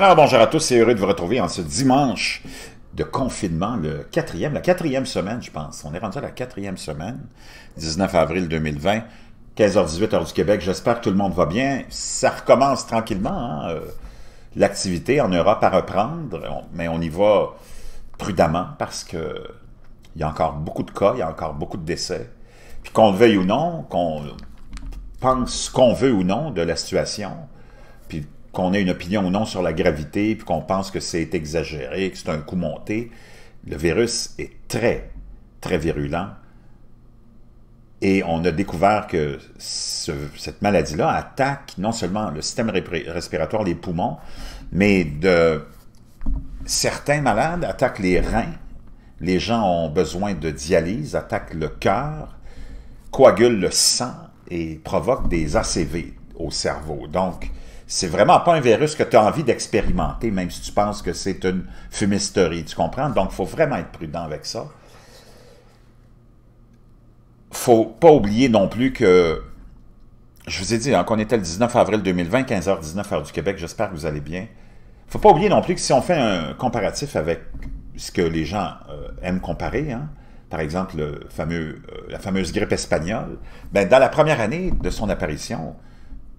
Alors bonjour à tous c'est heureux de vous retrouver en ce dimanche de confinement, le quatrième, la quatrième semaine, je pense. On est rendu à la quatrième semaine, 19 avril 2020, 15h18 heure du Québec. J'espère que tout le monde va bien. Ça recommence tranquillement. Hein, euh, l'activité en Europe à reprendre, mais on y va prudemment parce que il y a encore beaucoup de cas, il y a encore beaucoup de décès. Puis qu'on veuille ou non, qu'on pense qu'on veut ou non de la situation, qu'on ait une opinion ou non sur la gravité, puis qu'on pense que c'est exagéré, que c'est un coup monté, le virus est très, très virulent. Et on a découvert que cette maladie-là attaque non seulement le système respiratoire, les poumons, mais de certains malades attaquent les reins. Les gens ont besoin de dialyse, attaquent le cœur, coagulent le sang et provoquent des ACV au cerveau. Donc, c'est vraiment pas un virus que tu as envie d'expérimenter, même si tu penses que c'est une fumisterie. Tu comprends? Donc, il faut vraiment être prudent avec ça. faut pas oublier non plus que je vous ai dit, hein, qu'on était le 19 avril 2020, 15h19 heure du Québec, j'espère que vous allez bien. faut pas oublier non plus que si on fait un comparatif avec ce que les gens euh, aiment comparer, hein, par exemple le fameux, euh, la fameuse grippe espagnole, ben, dans la première année de son apparition,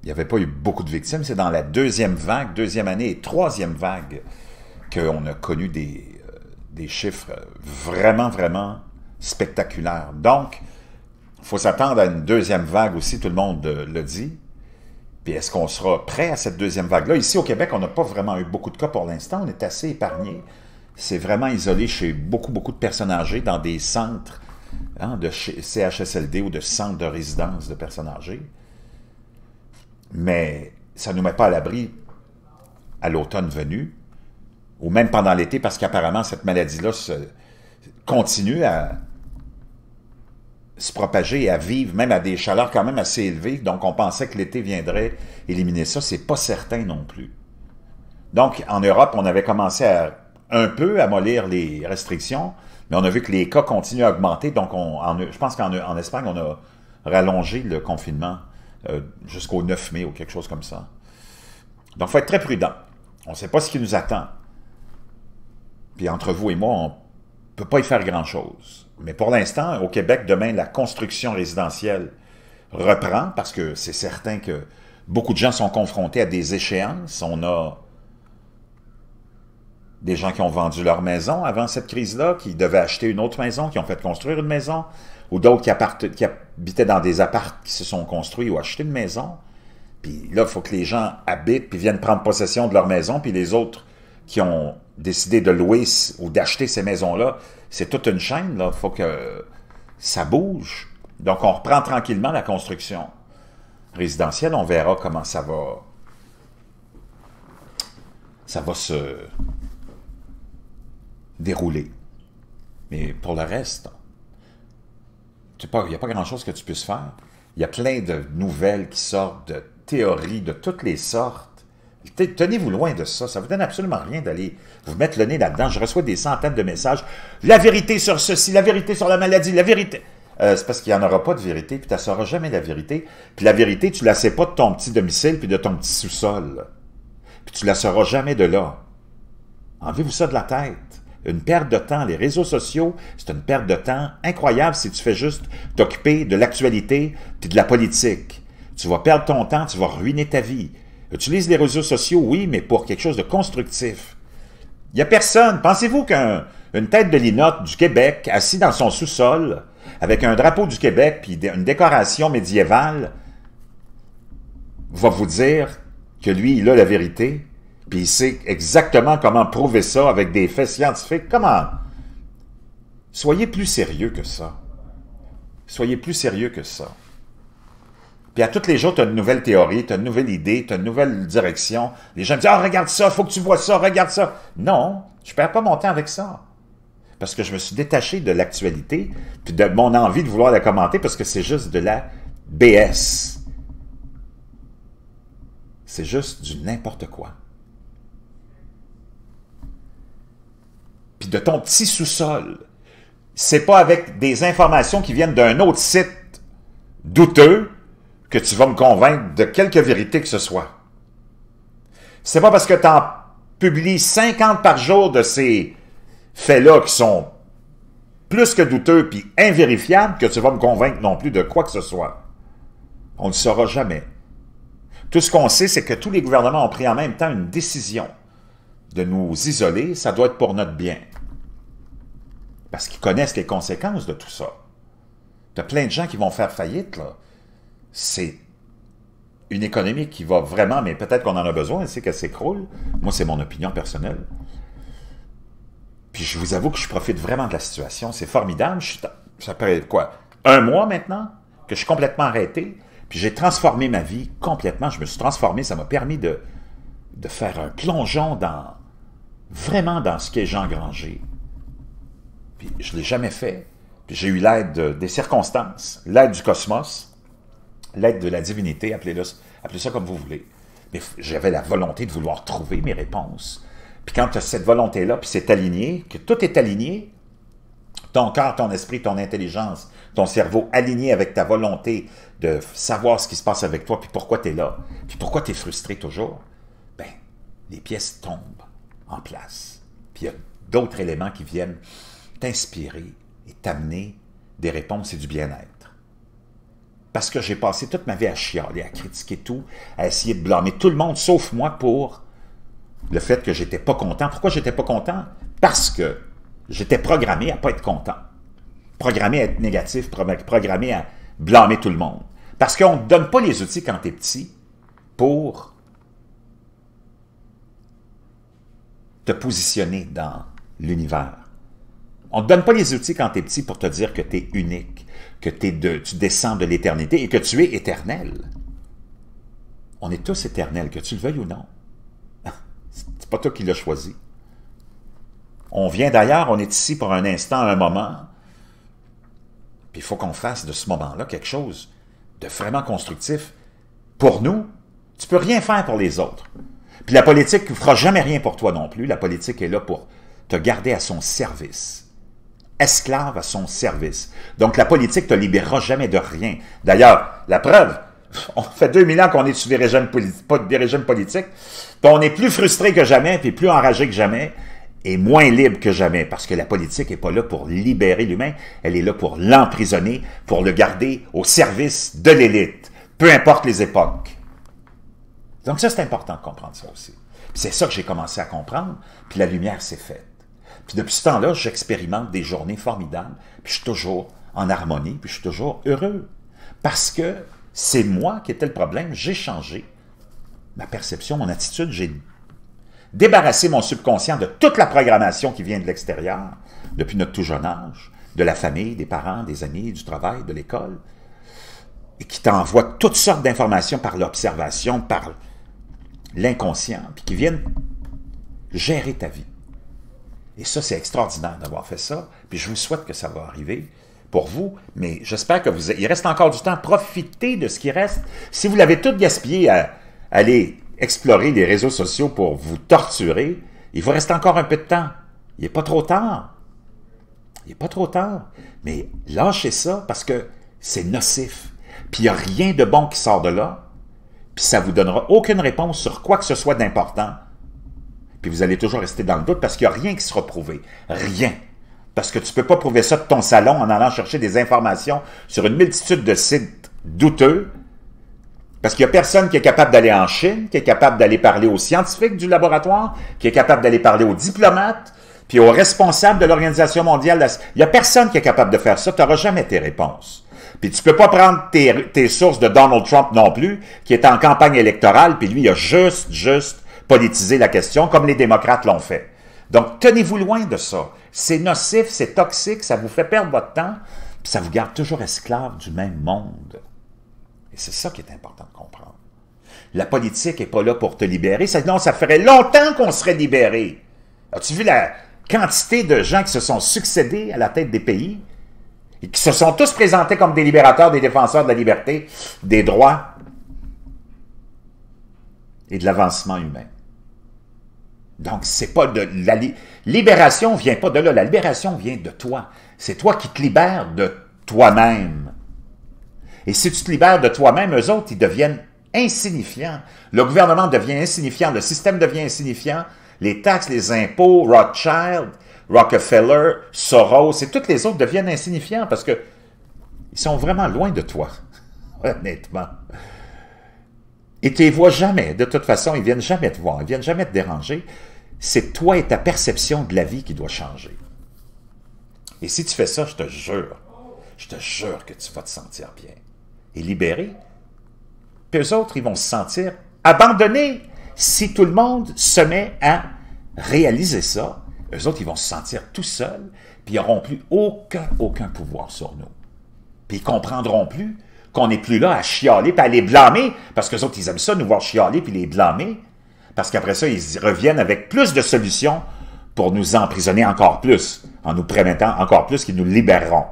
il n'y avait pas eu beaucoup de victimes. C'est dans la deuxième vague, deuxième année et troisième vague qu'on a connu des, euh, chiffres vraiment, vraiment spectaculaires. Donc, il faut s'attendre à une deuxième vague aussi, tout le monde euh, le dit. Puis est-ce qu'on sera prêt à cette deuxième vague-là? Ici au Québec, on n'a pas vraiment eu beaucoup de cas pour l'instant. On est assez épargné. C'est vraiment isolé chez beaucoup, beaucoup de personnes âgées dans des centres hein, de CHSLD ou de centres de résidence de personnes âgées. Mais ça ne nous met pas à l'abri à l'automne venu, ou même pendant l'été, parce qu'apparemment, cette maladie-là continue à se propager et à vivre, même à des chaleurs quand même assez élevées. Donc, on pensait que l'été viendrait éliminer ça. C'est pas certain non plus. Donc, en Europe, on avait commencé à un peu à mollir les restrictions, mais on a vu que les cas continuent à augmenter. Donc, je pense qu'en Espagne, on a rallongé le confinement euh, jusqu'au 9 mai ou quelque chose comme ça. Donc, il faut être très prudent. On ne sait pas ce qui nous attend. Puis entre vous et moi, on ne peut pas y faire grand-chose. Mais pour l'instant, au Québec, demain, la construction résidentielle reprend parce que c'est certain que beaucoup de gens sont confrontés à des échéances. On a des gens qui ont vendu leur maison avant cette crise-là, qui devaient acheter une autre maison, qui ont fait construire une maison, ou d'autres qui, habitaient dans des appartes qui se sont construits ou achetés une maison. Puis là, il faut que les gens habitent, puis viennent prendre possession de leur maison, puis les autres qui ont décidé de louer ou d'acheter ces maisons-là, c'est toute une chaîne, il faut que ça bouge. Donc, on reprend tranquillement la construction résidentielle, on verra comment ça va... Ça va se déroulé. Mais pour le reste, il n'y a pas grand-chose que tu puisses faire. Il y a plein de nouvelles qui sortent, de théories de toutes les sortes. Tenez-vous loin de ça. Ça ne vous donne absolument rien d'aller vous mettre le nez là-dedans. Je reçois des centaines de messages. La vérité sur ceci, la vérité sur la maladie, la vérité. Euh, c'est parce qu'il n'y en aura pas de vérité, puis tu ne sauras jamais la vérité. Puis la vérité, tu ne la sais pas de ton petit domicile, puis de ton petit sous-sol. Puis tu ne la sauras jamais de là. Enlevez-vous ça de la tête une perte de temps. Les réseaux sociaux, c'est une perte de temps incroyable si tu fais juste t'occuper de l'actualité et de la politique. Tu vas perdre ton temps, tu vas ruiner ta vie. Utilise les réseaux sociaux, oui, mais pour quelque chose de constructif. Il n'y a personne. Pensez-vous qu'une tête de linotte du Québec, assis dans son sous-sol, avec un drapeau du Québec et une décoration médiévale, va vous dire que lui, il a la vérité? puis il sait exactement comment prouver ça avec des faits scientifiques. Comment? Soyez plus sérieux que ça. Soyez plus sérieux que ça. Puis à tous les jours, tu as une nouvelle théorie, tu as une nouvelle idée, tu as une nouvelle direction. Les gens me disent « Ah, regarde ça, il faut que tu vois ça, regarde ça. » Non, je perds pas mon temps avec ça. Parce que je me suis détaché de l'actualité, puis de mon envie de vouloir la commenter, parce que c'est juste de la BS. C'est juste du n'importe quoi. puis de ton petit sous-sol. C'est pas avec des informations qui viennent d'un autre site douteux que tu vas me convaincre de quelque vérité que ce soit. C'est pas parce que tu en publies 50 par jour de ces faits-là qui sont plus que douteux puis invérifiables que tu vas me convaincre non plus de quoi que ce soit. On ne saura jamais. Tout ce qu'on sait, c'est que tous les gouvernements ont pris en même temps une décision de nous isoler, ça doit être pour notre bien. Parce qu'ils connaissent les conséquences de tout ça. Tu as plein de gens qui vont faire faillite, là. C'est une économie qui va vraiment, mais peut-être qu'on en a besoin, c'est qu'elle s'écroule. Moi, c'est mon opinion personnelle. Puis je vous avoue que je profite vraiment de la situation. C'est formidable. ça fait quoi? Un mois maintenant que je suis complètement arrêté. Puis j'ai transformé ma vie complètement. Je me suis transformé. Ça m'a permis de, de faire un plongeon dans vraiment dans ce qu'est Jean Granger. Puis je l'ai jamais fait. Puis j'ai eu l'aide des circonstances, l'aide du cosmos, l'aide de la divinité, appelez, appelez ça comme vous voulez. Mais j'avais la volonté de vouloir trouver mes réponses. Puis quand tu as cette volonté-là, puis c'est aligné, que tout est aligné, ton corps, ton esprit, ton intelligence, ton cerveau aligné avec ta volonté de savoir ce qui se passe avec toi, puis pourquoi tu es là, puis pourquoi tu es frustré toujours, ben, les pièces tombent en place. Puis il y a d'autres éléments qui viennent t'inspirer et t'amener des réponses et du bien-être. Parce que j'ai passé toute ma vie à chialer, à critiquer tout, à essayer de blâmer tout le monde sauf moi pour le fait que j'étais pas content. Pourquoi j'étais pas content? Parce que j'étais programmé à pas être content. Programmé à être négatif, programmé à blâmer tout le monde. Parce qu'on ne te donne pas les outils quand tu es petit pour te positionner dans l'univers. On ne te donne pas les outils quand tu es petit pour te dire que tu es unique, que es tu descends de l'éternité et que tu es éternel. On est tous éternels, que tu le veuilles ou non. C'est pas toi qui l'as choisi. On vient d'ailleurs, on est ici pour un instant, un moment. Puis il faut qu'on fasse de ce moment-là quelque chose de vraiment constructif pour nous. Tu peux rien faire pour les autres. Puis la politique ne fera jamais rien pour toi non plus. La politique est là pour te garder à son service esclave à son service. Donc la politique ne te libérera jamais de rien. D'ailleurs, la preuve, on fait 2000 ans qu'on est sous des régimes, politiques, on est plus frustré que jamais, puis plus enragé que jamais, et moins libre que jamais, parce que la politique n'est pas là pour libérer l'humain, elle est là pour l'emprisonner, pour le garder au service de l'élite, peu importe les époques. Donc ça, c'est important de comprendre ça aussi. C'est ça que j'ai commencé à comprendre, puis la lumière s'est faite. Puis depuis ce temps-là, j'expérimente des journées formidables, puis je suis toujours en harmonie, puis je suis toujours heureux. Parce que c'est moi qui étais le problème, j'ai changé ma perception, mon attitude, j'ai débarrassé mon subconscient de toute la programmation qui vient de l'extérieur, depuis notre tout jeune âge, de la famille, des parents, des amis, du travail, de l'école, et qui t'envoie toutes sortes d'informations par l'observation, par l'inconscient, puis qui viennent gérer ta vie. Et ça, c'est extraordinaire d'avoir fait ça. Puis je vous souhaite que ça va arriver pour vous, mais j'espère que vous... Il reste encore du temps. Profitez de ce qui reste. Si vous l'avez tout gaspillé à aller explorer les réseaux sociaux pour vous torturer, il vous reste encore un peu de temps. Il n'est pas trop tard. Il n'est pas trop tard. Mais lâchez ça parce que c'est nocif. Puis il n'y a rien de bon qui sort de là. Puis ça ne vous donnera aucune réponse sur quoi que ce soit d'important puis vous allez toujours rester dans le doute parce qu'il n'y a rien qui sera prouvé. Rien. Parce que tu ne peux pas prouver ça de ton salon en allant chercher des informations sur une multitude de sites douteux. Parce qu'il n'y a personne qui est capable d'aller en Chine, qui est capable d'aller parler aux scientifiques du laboratoire, qui est capable d'aller parler aux diplomates, puis aux responsables de l'Organisation mondiale. Il n'y a personne qui est capable de faire ça. Tu n'auras jamais tes réponses. Puis tu peux pas prendre tes, sources de Donald Trump non plus, qui est en campagne électorale, puis lui, il a juste, juste politiser la question, comme les démocrates l'ont fait. Donc, tenez-vous loin de ça. C'est nocif, c'est toxique, ça vous fait perdre votre temps, puis ça vous garde toujours esclave du même monde. Et c'est ça qui est important de comprendre. La politique n'est pas là pour te libérer, Non, ça ferait longtemps qu'on serait libéré. As-tu vu la quantité de gens qui se sont succédés à la tête des pays et qui se sont tous présentés comme des libérateurs, des défenseurs de la liberté, des droits et de l'avancement humain? Donc, c'est pas de la libération libération vient pas de là. La libération vient de toi. C'est toi qui te libères de toi-même. Et si tu te libères de toi-même, eux autres, ils deviennent insignifiants. Le gouvernement devient insignifiant, le système devient insignifiant, les taxes, les impôts, Rothschild, Rockefeller, Soros et toutes les autres deviennent insignifiants parce que ils sont vraiment loin de toi, honnêtement. Et ne les vois jamais. De toute façon, ils viennent jamais te voir. Ils viennent jamais te déranger. C'est toi et ta perception de la vie qui doit changer. Et si tu fais ça, je te jure, je te jure que tu vas te sentir bien et libéré. Puis eux autres, ils vont se sentir abandonnés. Si tout le monde se met à réaliser ça, eux autres, ils vont se sentir tout seuls, puis ils n'auront plus aucun, aucun pouvoir sur nous. Puis ils comprendront plus qu'on n'est plus là à chialer puis à les blâmer, parce que autres, ils aiment ça, nous voir chialer puis les blâmer, parce qu'après ça, ils reviennent avec plus de solutions pour nous emprisonner encore plus, en nous promettant encore plus qu'ils nous libéreront.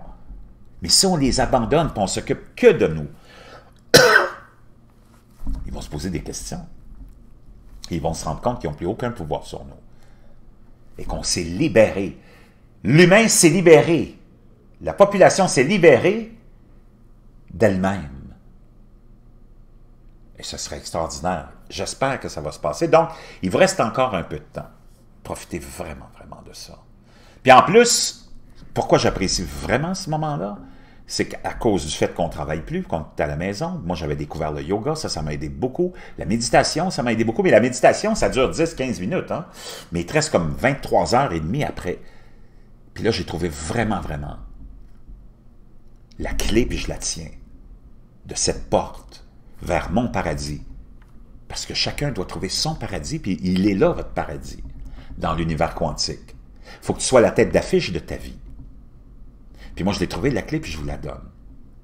Mais si on les abandonne, qu'on ne s'occupe que de nous, ils vont se poser des questions. ils vont se rendre compte qu'ils n'ont plus aucun pouvoir sur nous. Et qu'on s'est libéré. L'humain s'est libéré. La population s'est libérée d'elle-même. Et ce serait extraordinaire. J'espère que ça va se passer. Donc, il vous reste encore un peu de temps. Profitez vraiment, vraiment de ça. Puis en plus, pourquoi j'apprécie vraiment ce moment-là? c'est qu'à cause du fait qu'on travaille plus, qu'on est à la maison, moi j'avais découvert le yoga, ça, ça m'a aidé beaucoup. La méditation, ça m'a aidé beaucoup, mais la méditation, ça dure 10-15 minutes, hein? mais il reste comme 23 heures et demie après. Puis là, j'ai trouvé vraiment, vraiment la clé, puis je la tiens, de cette porte vers mon paradis. Parce que chacun doit trouver son paradis, puis il est là, votre paradis, dans l'univers quantique. Il faut que tu sois la tête d'affiche de ta vie. Puis moi, je l'ai trouvé la clé, puis je vous la donne.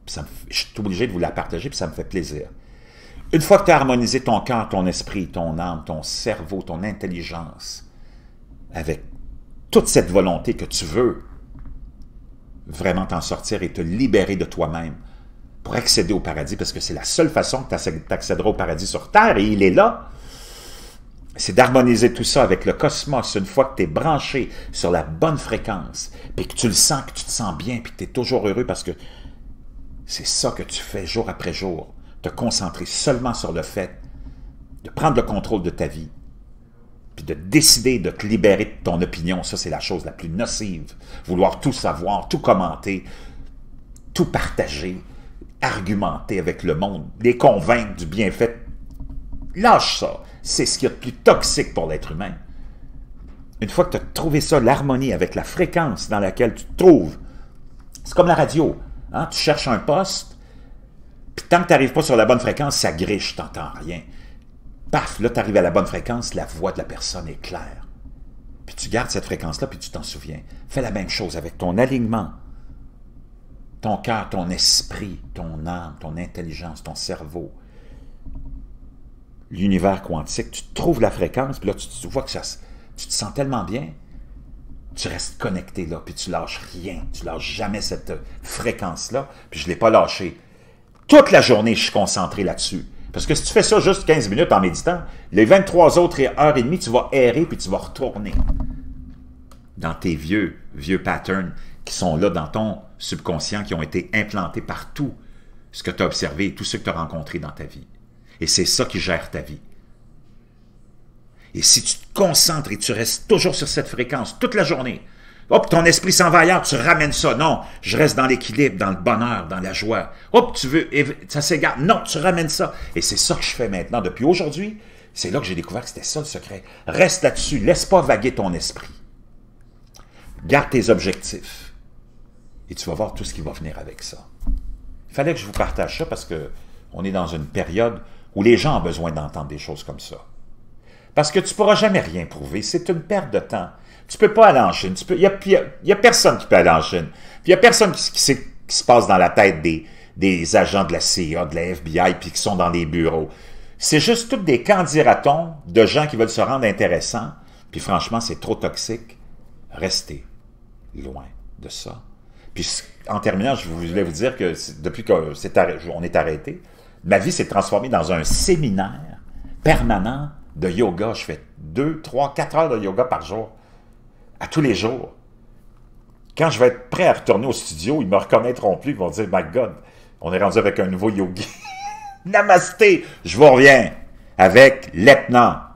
ça me je suis obligé de vous la partager, puis ça me fait plaisir. Une fois que tu as harmonisé ton cœur, ton esprit, ton âme, ton cerveau, ton intelligence, avec toute cette volonté que tu veux vraiment t'en sortir et te libérer de toi-même pour accéder au paradis, parce que c'est la seule façon que tu accéderas au paradis sur Terre, et il est là. C'est d'harmoniser tout ça avec le cosmos une fois que tu es branché sur la bonne fréquence, puis que tu le sens, que tu te sens bien, puis que tu es toujours heureux parce que c'est ça que tu fais jour après jour, te concentrer seulement sur le fait de prendre le contrôle de ta vie, puis de décider de te libérer de ton opinion, ça c'est la chose la plus nocive. Vouloir tout savoir, tout commenter, tout partager, argumenter avec le monde, les convaincre du bienfait. Lâche ça. C'est ce qui est le plus toxique pour l'être humain. Une fois que tu as trouvé ça, l'harmonie avec la fréquence dans laquelle tu te trouves, c'est comme la radio. Hein? Tu cherches un poste, puis tant que tu n'arrives pas sur la bonne fréquence, ça griche, tu n'entends rien paf, là, tu arrives à la bonne fréquence, la voix de la personne est claire. Puis tu gardes cette fréquence-là, puis tu t'en souviens. Fais la même chose avec ton alignement, ton cœur, ton esprit, ton âme, ton intelligence, ton cerveau. L'univers quantique, tu trouves la fréquence, puis là, tu, vois que tu te sens tellement bien, tu restes connecté là, puis tu lâches rien, tu lâches jamais cette fréquence-là, puis je ne l'ai pas lâché. Toute la journée, je suis concentré là-dessus. Parce que si tu fais ça juste 15 minutes en méditant, les 23 autres heures et demie, tu vas errer puis tu vas retourner dans tes vieux, vieux patterns qui sont là dans ton subconscient, qui ont été implantés par tout ce que tu as observé tout ce que tu as rencontré dans ta vie. Et c'est ça qui gère ta vie. Et si tu te concentres et tu restes toujours sur cette fréquence toute la journée, Hop, ton esprit s'en va ailleurs, tu ramènes ça. Non, je reste dans l'équilibre, dans le bonheur, dans la joie. Hop, tu veux, ça s'égare. Non, tu ramènes ça. Et c'est ça que je fais maintenant. Depuis aujourd'hui, c'est là que j'ai découvert que c'était ça le secret. Reste là-dessus, laisse pas vaguer ton esprit. Garde tes objectifs. Et tu vas voir tout ce qui va venir avec ça. Il fallait que je vous partage ça parce que on est dans une période où les gens ont besoin d'entendre des choses comme ça. Parce que tu ne pourras jamais rien prouver. C'est une perte de temps. Tu peux pas aller en Chine. Il n'y a, personne qui peut aller en Chine. il n'y a personne qui, sait sait qui se passe dans la tête des, des agents de la CIA, de la FBI, puis qui sont dans les bureaux. C'est juste toutes des candidatons de gens qui veulent se rendre intéressants. Puis franchement, c'est trop toxique. Restez loin de ça. Puis en terminant, je voulais vous dire que depuis qu'on est arrêté, ma vie s'est transformée dans un séminaire permanent de yoga. Je fais deux, trois, quatre heures de yoga par jour, à tous les jours. Quand je vais être prêt à retourner au studio, ils ne me reconnaîtront plus. Ils vont dire, My God, on est rendu avec un nouveau yogi. Namasté, je vous reviens avec Letnan.